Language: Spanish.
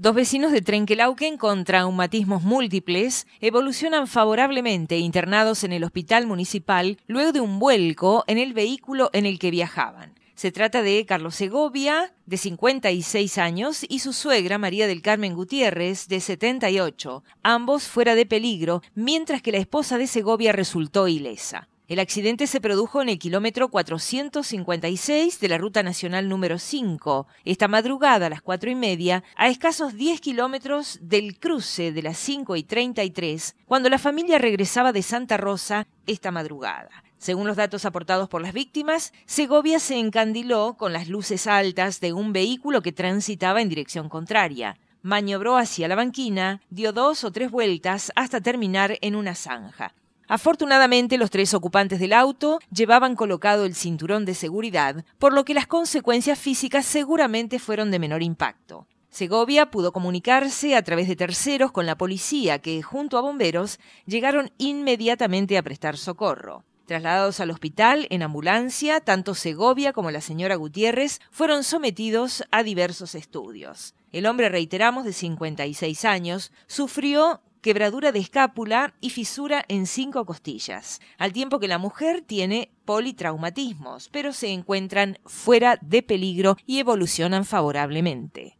Dos vecinos de Trenquelauquen con traumatismos múltiples evolucionan favorablemente internados en el hospital municipal luego de un vuelco en el vehículo en el que viajaban. Se trata de Carlos Segovia, de 56 años, y su suegra María del Carmen Gutiérrez, de 78, ambos fuera de peligro, mientras que la esposa de Segovia resultó ilesa. El accidente se produjo en el kilómetro 456 de la Ruta Nacional número 5, esta madrugada a las 4 y media, a escasos 10 kilómetros del cruce de las 5 y 33, cuando la familia regresaba de Santa Rosa esta madrugada. Según los datos aportados por las víctimas, Segovia se encandiló con las luces altas de un vehículo que transitaba en dirección contraria maniobró hacia la banquina, dio dos o tres vueltas hasta terminar en una zanja. Afortunadamente, los tres ocupantes del auto llevaban colocado el cinturón de seguridad, por lo que las consecuencias físicas seguramente fueron de menor impacto. Segovia pudo comunicarse a través de terceros con la policía, que, junto a bomberos, llegaron inmediatamente a prestar socorro. Trasladados al hospital en ambulancia, tanto Segovia como la señora Gutiérrez fueron sometidos a diversos estudios. El hombre, reiteramos, de 56 años, sufrió quebradura de escápula y fisura en cinco costillas, al tiempo que la mujer tiene politraumatismos, pero se encuentran fuera de peligro y evolucionan favorablemente.